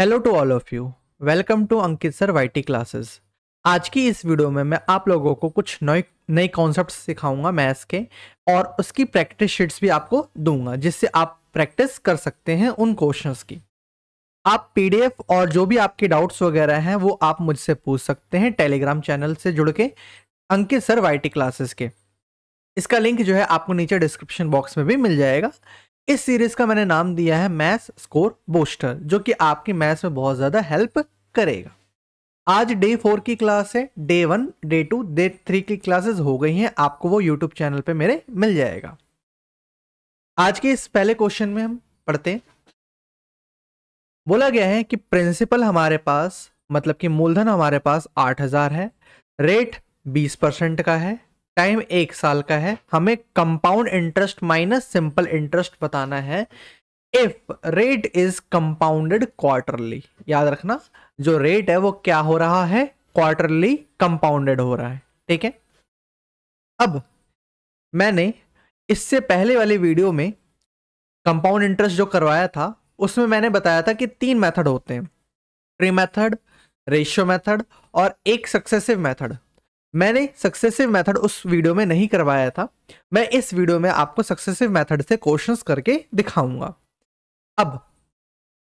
hello to all of you welcome to Ankit sir Y classes आज की इस video में मैं आप लोगों को कुछ नए नए कॉन्सेप्ट सिखाऊंगा मैथ्स के और उसकी प्रैक्टिस शीट्स भी आपको दूंगा जिससे आप प्रैक्टिस कर सकते हैं उन क्वेश्चंस की आप पीडीएफ और जो भी आपके डाउट्स वगैरह हैं वो आप मुझसे पूछ सकते हैं टेलीग्राम चैनल से जुड़ के अंकित सर वाई क्लासेस के इसका लिंक जो है आपको नीचे डिस्क्रिप्शन बॉक्स में भी मिल जाएगा इस सीरीज का मैंने नाम दिया है मैथ स्कोर बोस्टर जो कि आपकी मैथ्स में बहुत ज्यादा हेल्प करेगा आज डे फोर की क्लास है day one day two day three की क्लासेस हो गई हैं आपको वो यूट्यूब चैनल पे मेरे मिल जाएगा आज के इस पहले क्वेश्चन में हम पढ़ते हैं बोला गया है कि प्रिंसिपल हमारे पास मतलब कि मूलधन हमारे पास आठ हजार है रेट बीस परसेंट का है टाइम एक साल का है हमें compound interest minus simple interest बताना है if rate is compounded quarterly याद रखना जो रेट है वो क्या हो रहा है क्वार्टरली कंपाउंडेड हो रहा है ठीक है अब मैंने इससे पहले वाली वीडियो में कंपाउंड इंटरेस्ट जो करवाया था उसमें मैंने बताया था कि तीन मेथड होते हैं ट्री मेथड रेशियो मेथड और एक सक्सेसिव मेथड मैंने सक्सेसिव मेथड उस वीडियो में नहीं करवाया था मैं इस वीडियो में आपको सक्सेसिव मेथड से क्वेश्चंस करके दिखाऊंगा अब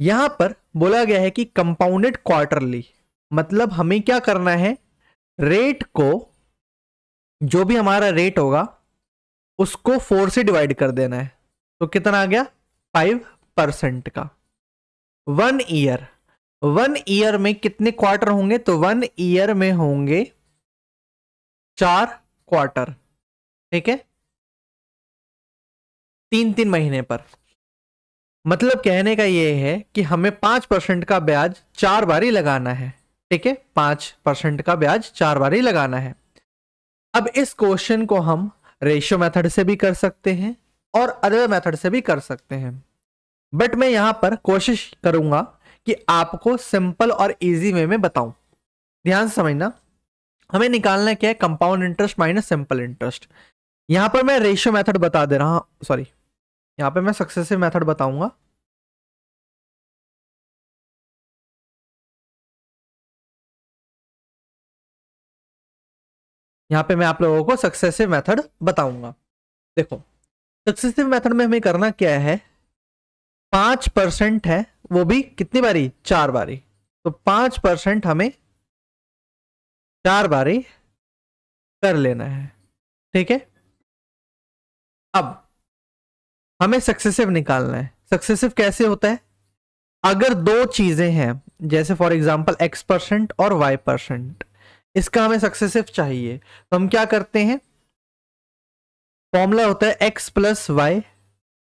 यहां पर बोला गया है कि कंपाउंडेड क्वार्टरली मतलब हमें क्या करना है रेट को जो भी हमारा रेट होगा उसको फोर से डिवाइड कर देना है तो कितना आ गया फाइव परसेंट का वन ईयर वन ईयर में कितने क्वार्टर होंगे तो वन ईयर में होंगे चार क्वार्टर ठीक है तीन तीन महीने पर मतलब कहने का यह है कि हमें पांच परसेंट का ब्याज चार बारी लगाना है ठीक है पांच परसेंट का ब्याज चार बारी लगाना है अब इस क्वेश्चन को हम रेशियो मेथड से भी कर सकते हैं और अदर मेथड से भी कर सकते हैं बट मैं यहां पर कोशिश करूंगा कि आपको सिंपल और इजी वे में बताऊं ध्यान समझना हमें निकालना क्या है compound interest minus simple interest यहां पर मैं रेशियो मेथड बता दे रहा हूं सॉरी यहां पे मैं सक्सेसिव मेथड बताऊंगा यहां पे मैं आप लोगों को सक्सेसिव मेथड बताऊंगा देखो सक्सेसिव मेथड में हमें करना क्या है पांच परसेंट है वो भी कितनी बारी चार बारी तो पांच परसेंट हमें चार बारी कर लेना है ठीक है अब हमें सक्सेसिव निकालना है सक्सेसिव कैसे होता है अगर दो चीजें हैं जैसे फॉर एग्जांपल एक्स परसेंट और वाई परसेंट इसका हमें सक्सेसिव चाहिए तो हम क्या करते हैं फॉर्मूला होता है x plus y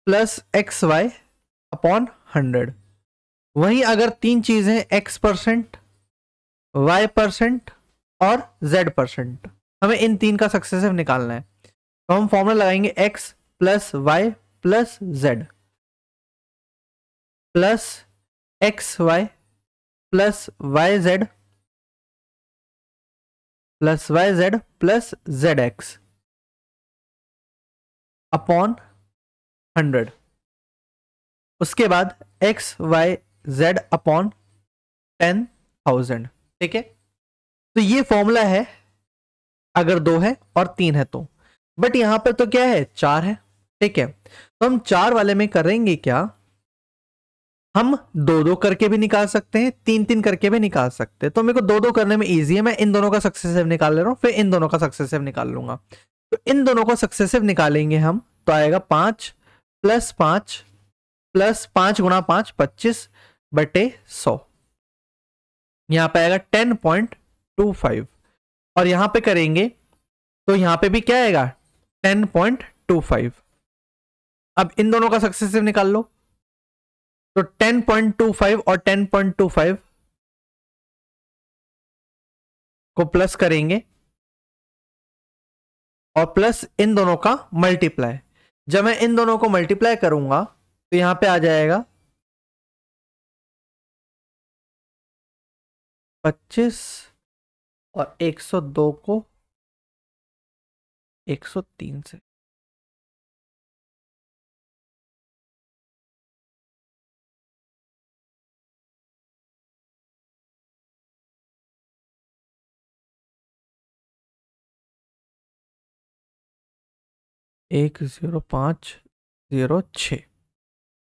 plus x y upon hundred वहीं अगर तीन चीजें एक्स परसेंट वाई परसेंट और z परसेंट हमें इन तीन का सक्सेसिव निकालना है तो हम फॉर्मूला लगाएंगे x plus y plus z plus x y plus y z plus y z plus z x upon hundred उसके बाद x y z upon ten thousand ठीक है तो ये फॉर्मूला है अगर दो है और तीन है तो बट यहां पर तो क्या है चार है ठीक है तो हम चार वाले में करेंगे क्या हम दो दो करके भी निकाल सकते हैं तीन तीन करके भी निकाल सकते हैं तो मेरे को दो दो करने में इजी है मैं इन दोनों का सक्सेसिव निकाल ले रहा हूं फिर इन दोनों का सक्सेसिव निकाल लूंगा तो इन दोनों को सक्सेसिव निकालेंगे हम तो आएगा पांच प्लस पांच प्लस पांच गुणा पांच पच्चीस बटे सौ यहां पर आएगा टेन पॉइंट टू फाइव और यहाँ पे करेंगे तो यहाँ पे भी क्या आएगा टेन पॉइंट टू फाइव अब इन दोनों का सक्सेसिव निकाल लो तो टेन पॉइंट टू फाइव और टेन पॉइंट टू फाइव को प्लस करेंगे और प्लस इन दोनों का मल्टीप्लाई जब मैं इन दोनों को मल्टीप्लाई करूंगा तो यहां पे आ जाएगा पच्चीस और 102 को 103 से एक जीरो पाँच जीरो छ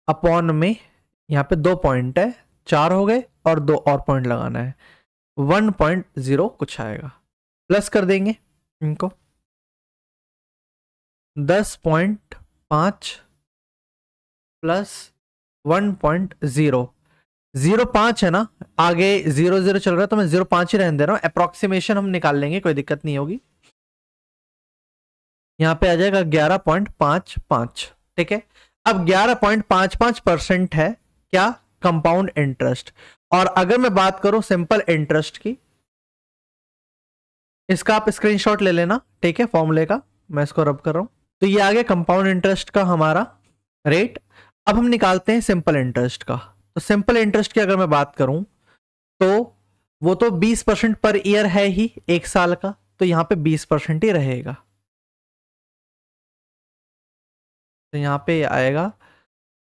अपॉन में यहाँ पे दो पॉइंट है चार हो गए और दो और पॉइंट लगाना है वन पॉइंट ज़ीरो कुछ आएगा प्लस कर देंगे इनको दस पॉइंट पांच plus one point zero zero पांच है ना आगे जीरो जीरो चल रहा है तो मैं जीरो पांच ही रहने दे रहा हूं अप्रोक्सीमेशन हम निकाल लेंगे कोई दिक्कत नहीं होगी यहां पे आ जाएगा ग्यारह पॉइंट पांच पांच ठीक है अब ग्यारह पॉइंट पांच पांच परसेंट है क्या कंपाउंड इंटरेस्ट और अगर मैं बात करूं सिंपल इंटरेस्ट की इसका आप स्क्रीनशॉट ले लेना ठीक है फॉर्मूले का मैं इसको रब कर रहा हूं तो ये आ गया कंपाउंड इंटरेस्ट का हमारा रेट अब हम निकालते हैं सिंपल इंटरेस्ट का तो सिंपल इंटरेस्ट की अगर मैं बात करूं तो वो तो 20 परसेंट पर ईयर है ही एक साल का तो यहां पे 20 परसेंट ही रहेगा तो यहां पे आएगा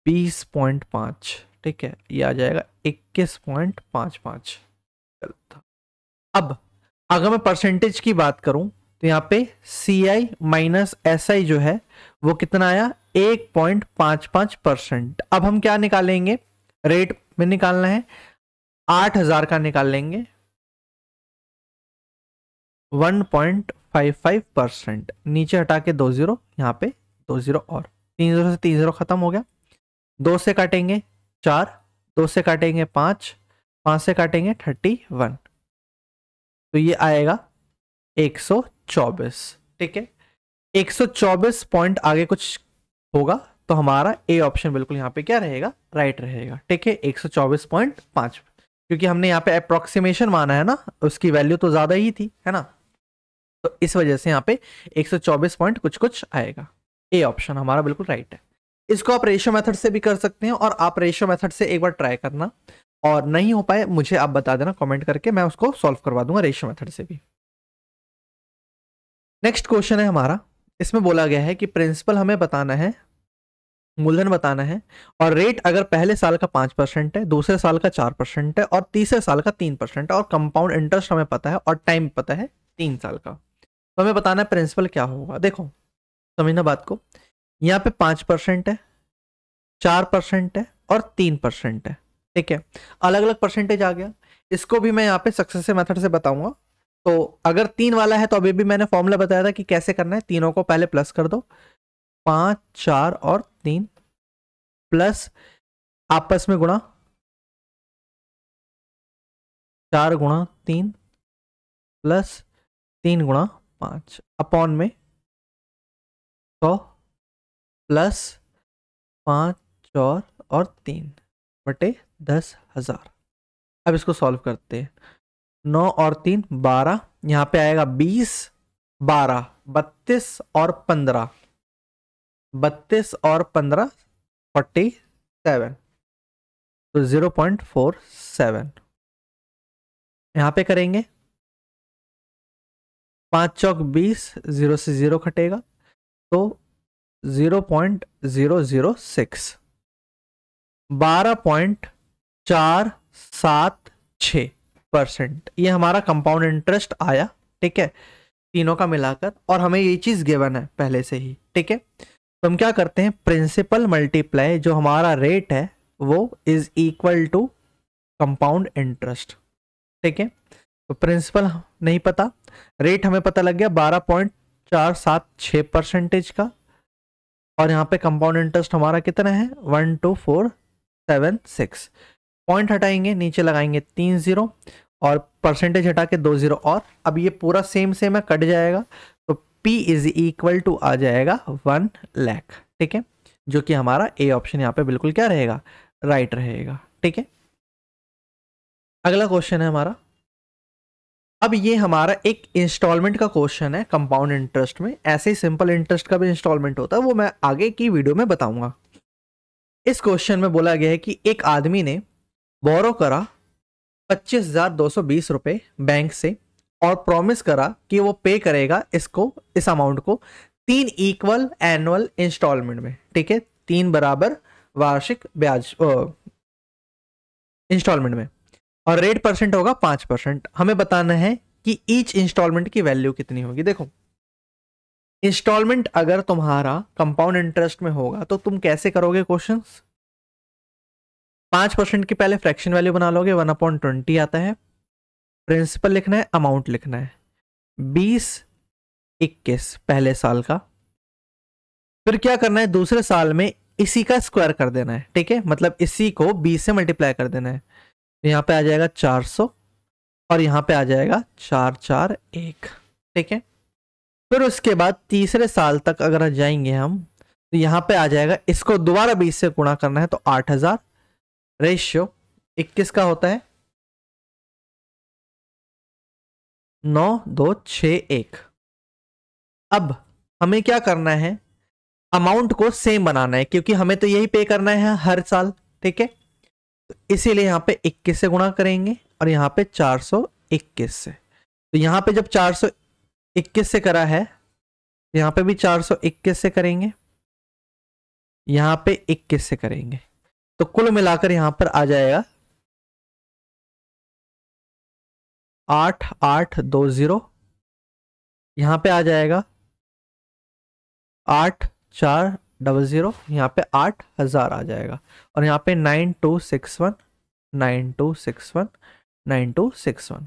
20.5 ठीक है ये आ जाएगा इक्कीस पॉइंट पांच पांच गलत तो, था अब अगर मैं परसेंटेज की बात करूं तो यहाँ पे सी आई माइनस एस आई जो है वो कितना आया एक पॉइंट पांच पांच परसेंट अब हम क्या निकालेंगे रेट में निकालना है आठ हजार का निकाल लेंगे one point five five percent नीचे हटा के दो जीरो यहाँ पे दो जीरो और तीन जीरो से तीन जीरो खत्म हो गया दो से काटेंगे चार दो से काटेंगे पाँच पाँच से काटेंगे थर्टी वन तो ये आएगा एक सौ चौबीस ठीक है एक सौ चौबीस पॉइंट आगे कुछ होगा तो हमारा ए ऑप्शन बिल्कुल यहाँ पे क्या रहेगा राइट रहेगा ठीक है एक सौ चौबीस पॉइंट पाँच क्योंकि हमने यहाँ पे अप्रोक्सीमेशन माना है ना उसकी वैल्यू तो ज़्यादा ही थी है ना तो इस वजह से यहाँ पे चौबीस पॉइंट कुछ कुछ आएगा ए ऑप्शन हमारा बिल्कुल राइट है इसको आप रेशो मेथड से भी कर सकते हैं और आप रेशो मेथड से एक बार ट्राई करना और नहीं हो पाए मुझे आप बता देना कमेंट करके मैं उसको सॉल्व करवा दूंगा रेशो मेथड से भी नेक्स्ट क्वेश्चन है हमारा इसमें बोला गया है कि प्रिंसिपल हमें बताना है मूलधन बताना है और रेट अगर पहले साल का पाँच परसेंट है दूसरे साल का चार परसेंट है और तीसरे साल का तीन परसेंट है और कंपाउंड इंटरेस्ट हमें पता है और टाइम पता है तीन साल का तो हमें बताना है प्रिंसिपल क्या होगा देखो समझना बात को यहाँ पे पांच परसेंट है चार परसेंट है और तीन परसेंट है ठीक है अलग अलग परसेंटेज आ गया इसको भी मैं यहाँ पे सक्सेसिव मेथड से बताऊंगा तो अगर तीन वाला है तो अभी भी मैंने फॉर्मूला बताया था कि कैसे करना है तीनों को पहले प्लस कर दो पाँच चार और तीन प्लस आपस में गुणा चार गुणा तीन प्लस तीन गुणा पाँच अपॉन में सौ तो प्लस पाँच चार और तीन बटे दस हज़ार अब इसको सॉल्व करते हैं नौ और तीन बारह यहाँ पे आएगा बीस बारह बत्तीस और पंद्रह बत्तीस और पंद्रह फोर्टी सेवन तो ज़ीरो पॉइंट फोर सेवन यहाँ पे करेंगे पाँच चौक बीस ज़ीरो से ज़ीरो कटेगा तो zero point zero zero six बारह पॉइंट चार सात छ परसेंट ये हमारा कंपाउंड इंटरेस्ट आया ठीक है तीनों का मिलाकर और हमें ये चीज़ गिवन है पहले से ही ठीक है तो हम क्या करते हैं प्रिंसिपल मल्टीप्लाई जो हमारा रेट है वो is equal to compound interest ठीक है तो प्रिंसिपल नहीं पता रेट हमें पता लग गया बारह पॉइंट चार सात छः परसेंटेज का और यहाँ पे कंपाउंड इंटरेस्ट हमारा कितना है one two four seven six point हटाएंगे नीचे लगाएंगे तीन ज़ीरो और परसेंटेज हटा के दो ज़ीरो और अब ये पूरा सेम सेम है कट जाएगा तो पी इज इक्वल टू आ जाएगा वन लैख ठीक है जो कि हमारा ए ऑप्शन यहाँ पे बिल्कुल क्या रहेगा राइट रहेगा ठीक है अगला क्वेश्चन है हमारा अब ये हमारा एक इंस्टॉलमेंट का क्वेश्चन है कंपाउंड इंटरेस्ट में ऐसे ही सिंपल इंटरेस्ट का भी इंस्टॉलमेंट होता है वो मैं आगे की वीडियो में बताऊंगा इस क्वेश्चन में बोला गया है कि एक आदमी ने बोरो करा पच्चीस हजार दो सौ बीस रुपये बैंक से और प्रॉमिस करा कि वो पे करेगा इसको इस अमाउंट को तीन इक्वल एनुअल इंस्टॉलमेंट में ठीक है तीन बराबर वार्षिक ब्याज इंस्टॉलमेंट में और रेट परसेंट होगा पांच परसेंट हमें बताना है कि ईच इंस्टॉलमेंट की वैल्यू कितनी होगी देखो इंस्टॉलमेंट अगर तुम्हारा कंपाउंड इंटरेस्ट में होगा तो तुम कैसे करोगे क्वेश्चन पांच परसेंट की पहले फ्रैक्शन वैल्यू बना लोगे वन अपॉइंट ट्वेंटी आता है प्रिंसिपल लिखना है अमाउंट लिखना है बीस इक्कीस पहले साल का फिर क्या करना है दूसरे साल में इसी का स्क्वायर कर देना है ठीक है मतलब इसी को बीस से मल्टीप्लाई कर देना है यहाँ पे आ जाएगा 400 और यहाँ पे आ जाएगा चार चार एक ठीक है फिर उसके बाद तीसरे साल तक अगर जाएंगे हम तो यहाँ पे आ जाएगा इसको दोबारा बीस से गुणा करना है तो आठ हजार रेशियो इक्कीस का होता है नौ दो छ एक अब हमें क्या करना है अमाउंट को सेम बनाना है क्योंकि हमें तो यही पे करना है हर साल ठीक है इसीलिए यहाँ पे 21 से गुणा करेंगे और यहाँ पे 421 से तो यहाँ पे जब 421 से करा है यहाँ पे भी 421 से करेंगे यहाँ पे 21 से करेंगे तो कुल मिलाकर यहाँ पर आ जाएगा आठ आठ दो जीरो यहाँ पे आ जाएगा आठ चार डबल ज़ीरो यहाँ पे आठ हज़ार आ जाएगा और यहाँ पे nine two six one nine two six one nine two six one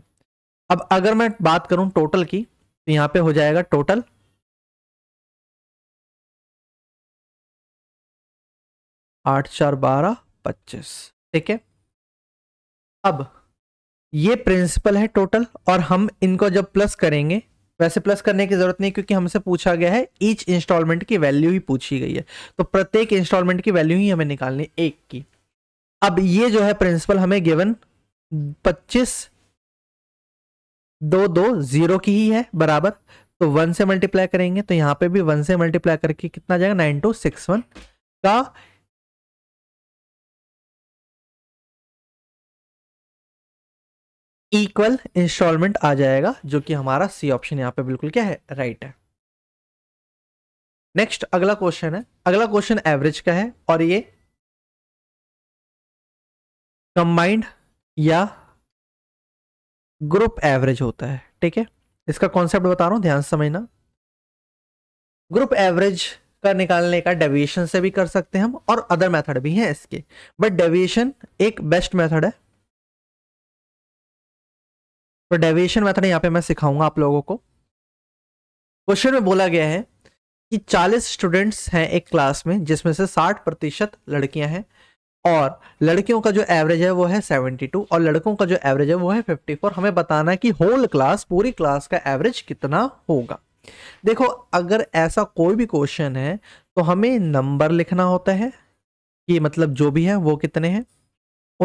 अब अगर मैं बात करूँ टोटल की तो यहाँ पे हो जाएगा टोटल आठ चार बारह पच्चीस ठीक है अब ये प्रिंसिपल है टोटल और हम इनको जब प्लस करेंगे वैसे प्लस करने की जरूरत नहीं क्योंकि हमसे पूछा गया है ईच इंस्टॉलमेंट की वैल्यू ही पूछी गई है तो प्रत्येक इंस्टॉलमेंट की वैल्यू ही हमें निकालनी है एक की अब ये जो है प्रिंसिपल हमें गिवन पच्चीस दो दो जीरो की ही है बराबर तो वन से मल्टीप्लाई करेंगे तो यहां पे भी वन से मल्टीप्लाई करके कितना जाएगा नाइन टू सिक्स वन का इक्वल इंस्टॉलमेंट आ जाएगा जो कि हमारा सी ऑप्शन यहां पे बिल्कुल क्या है राइट है नेक्स्ट अगला क्वेश्चन है अगला क्वेश्चन एवरेज का है और ये कंबाइंड या ग्रुप एवरेज होता है ठीक है इसका कॉन्सेप्ट बता रहा हूं ध्यान से समझना ग्रुप एवरेज का निकालने का डेविएशन से भी कर सकते हैं हम और अदर मेथड भी हैं इसके बट डेविएशन एक बेस्ट मेथड है तो डेविएशन मेथड यहाँ पे मैं सिखाऊंगा आप लोगों को क्वेश्चन में बोला गया है कि 40 स्टूडेंट्स हैं एक क्लास में जिसमें से 60 प्रतिशत लड़कियां हैं और लड़कियों का जो एवरेज है वो है 72 और लड़कों का जो एवरेज है वो है 54 हमें बताना है कि होल क्लास पूरी क्लास का एवरेज कितना होगा देखो अगर ऐसा कोई भी क्वेश्चन है तो हमें नंबर लिखना होता है कि मतलब जो भी है वो कितने हैं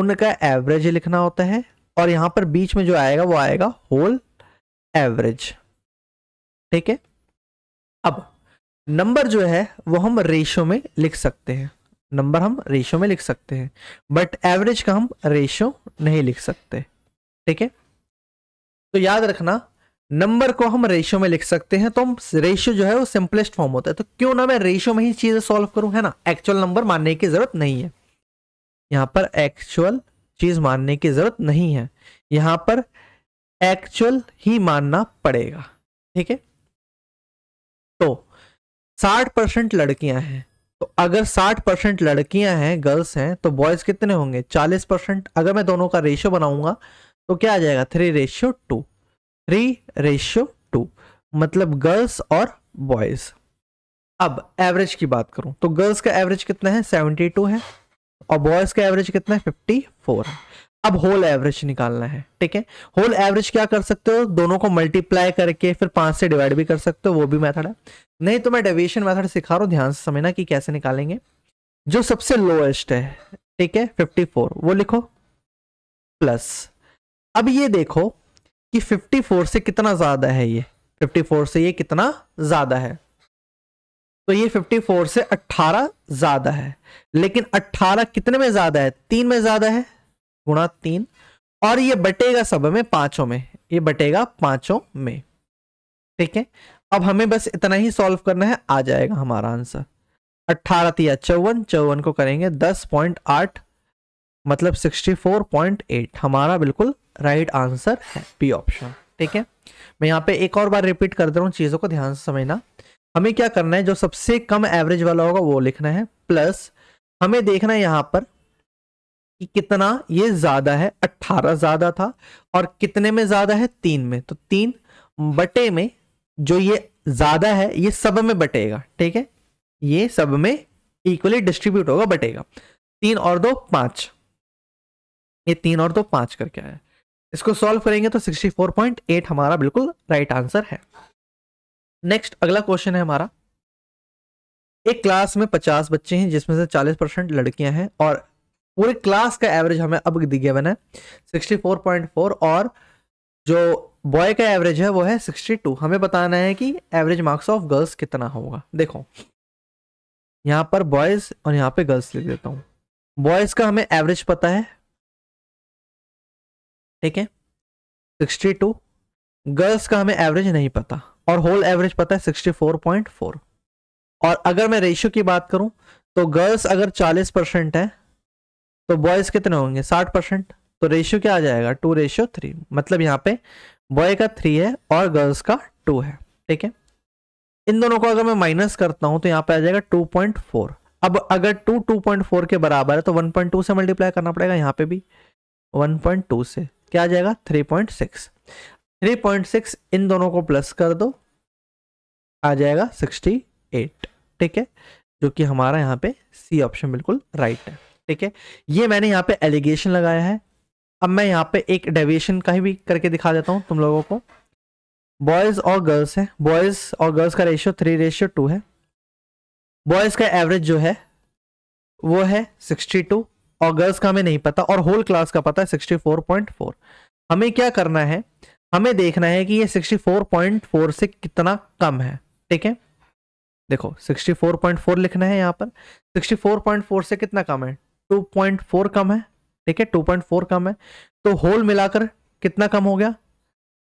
उनका एवरेज लिखना होता है और यहां पर बीच में जो आएगा वो आएगा होल एवरेज ठीक है अब नंबर जो है वो हम रेशो में लिख सकते हैं नंबर हम रेशो में लिख सकते हैं बट एवरेज का हम रेशो नहीं लिख सकते ठीक है तो याद रखना नंबर को हम रेशियो में लिख सकते हैं तो हम रेशियो जो है वो सिंपलेस्ट फॉर्म होता है तो क्यों ना मैं रेशियो में ही चीजें सॉल्व करूं है ना एक्चुअल नंबर मानने की जरूरत नहीं है यहां पर एक्चुअल चीज मानने की जरूरत नहीं है यहां पर एक्चुअल ही मानना पड़ेगा ठीक है तो 60 परसेंट लड़कियां हैं तो अगर 60 परसेंट लड़कियां हैं गर्ल्स हैं तो बॉयज कितने होंगे 40 परसेंट अगर मैं दोनों का रेशियो बनाऊंगा तो क्या आ जाएगा three ratio two three ratio two मतलब गर्ल्स और बॉयज अब एवरेज की बात करूं तो गर्ल्स का एवरेज कितना है 72 है और बॉयज का एवरेज कितना है फिफ्टी फोर अब होल एवरेज निकालना है ठीक है होल एवरेज क्या कर सकते हो दोनों को मल्टीप्लाई करके फिर पांच से डिवाइड भी कर सकते हो वो भी मेथड है नहीं तो मैं डेविएशन मेथड सिखा रहा हूँ ध्यान से समझना कि कैसे निकालेंगे जो सबसे लोएस्ट है ठीक है 54 वो लिखो प्लस अब ये देखो कि 54 से कितना ज्यादा है ये 54 से ये कितना ज्यादा है तो ये 54 से 18 ज्यादा है लेकिन 18 कितने में ज्यादा है तीन में ज्यादा है गुणा तीन और ये बटेगा सब में पांचों में ये बटेगा पांचों में ठीक है अब हमें बस इतना ही सॉल्व करना है आ जाएगा हमारा आंसर अट्ठारह तिया चौवन चौवन को करेंगे दस पॉइंट आठ मतलब सिक्सटी फोर पॉइंट एट हमारा बिल्कुल राइट आंसर है बी ऑप्शन ठीक है मैं यहाँ पे एक और बार रिपीट कर दे रहा हूँ चीज़ों को ध्यान से समझना हमें क्या करना है जो सबसे कम एवरेज वाला होगा वो लिखना है प्लस हमें देखना है यहां पर कि कितना ये ज्यादा है अट्ठारह ज्यादा था और कितने में ज्यादा है तीन में तो तीन बटे में जो ये ज्यादा है ये सब में बटेगा ठीक है ये सब में इक्वली डिस्ट्रीब्यूट होगा बटेगा तीन और दो पांच ये तीन और दो पांच करके आया इसको सॉल्व करेंगे तो 64.8 हमारा बिल्कुल राइट आंसर है नेक्स्ट अगला क्वेश्चन है हमारा एक क्लास में पचास बच्चे हैं जिसमें से चालीस परसेंट लड़कियां हैं और पूरे क्लास का एवरेज हमें अब बना है सिक्सटी फोर पॉइंट फोर और जो बॉय का एवरेज है वो है सिक्सटी टू हमें बताना है कि एवरेज मार्क्स ऑफ गर्ल्स कितना होगा देखो यहाँ पर बॉयज और यहाँ पे गर्ल्स लिख देता हूँ बॉयज का हमें एवरेज पता है ठीक है सिक्सटी टू गर्ल्स का हमें एवरेज नहीं पता और होल एवरेज पता है 64.4 और अगर मैं रेशियो की बात करूं तो गर्ल्स अगर 40 परसेंट है तो बॉयज कितने होंगे 60 परसेंट तो रेशियो क्या आ जाएगा टू रेशियो थ्री मतलब यहाँ पे बॉय का थ्री है और गर्ल्स का टू है ठीक है इन दोनों को अगर मैं माइनस करता हूं तो यहाँ पे आ जाएगा 2.4 अब अगर पॉइंट फोर के बराबर है तो टू से मल्टीप्लाई करना पड़ेगा यहाँ पे भी टू से क्या आ जाएगा सिक्स थ्री पॉइंट सिक्स इन दोनों को प्लस कर दो आ जाएगा सिक्सटी एट ठीक है जो कि हमारा यहाँ पे सी ऑप्शन बिल्कुल राइट है ठीक है ये मैंने यहाँ पे एलिगेशन लगाया है अब मैं यहाँ पे एक डेविएशन कहीं भी करके दिखा देता हूँ तुम लोगों को बॉयज और गर्ल्स है बॉयज और गर्ल्स का रेशियो थ्री रेशियो टू है बॉयज का एवरेज जो है वो है सिक्सटी टू और गर्ल्स का हमें नहीं पता और होल क्लास का पता है सिक्सटी फोर पॉइंट फोर हमें क्या करना है हमें देखना है कि ये 64.4 से कितना कम है ठीक है देखो 64.4 लिखना है यहाँ पर 64.4 से कितना कम है 2.4 कम है ठीक है 2.4 कम है तो होल मिलाकर कितना कम हो गया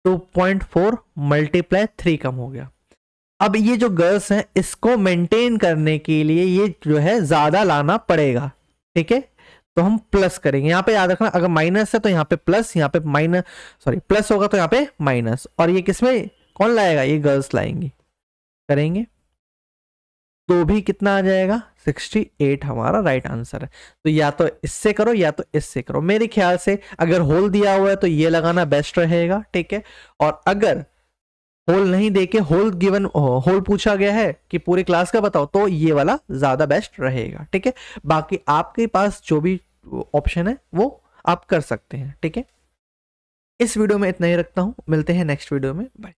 2.4 मल्टीप्लाई थ्री कम हो गया अब ये जो गर्ल्स हैं इसको मेंटेन करने के लिए ये जो है ज़्यादा लाना पड़ेगा ठीक है तो हम प्लस करेंगे यहाँ पे याद रखना अगर माइनस है तो यहाँ पे प्लस यहाँ पे माइनस सॉरी प्लस होगा तो यहाँ पे माइनस और ये किसमें कौन लाएगा ये गर्ल्स लाएंगी करेंगे तो भी कितना आ जाएगा 68 हमारा राइट आंसर है तो या तो इससे करो या तो इससे करो मेरे ख्याल से अगर होल दिया हुआ है तो ये लगाना बेस्ट रहेगा ठीक है और अगर होल नहीं देके होल गिवन होल पूछा गया है कि पूरे क्लास का बताओ तो ये वाला ज्यादा बेस्ट रहेगा ठीक है बाकी आपके पास जो भी ऑप्शन है वो आप कर सकते हैं ठीक है इस वीडियो में इतना ही रखता हूं मिलते हैं नेक्स्ट वीडियो में बाय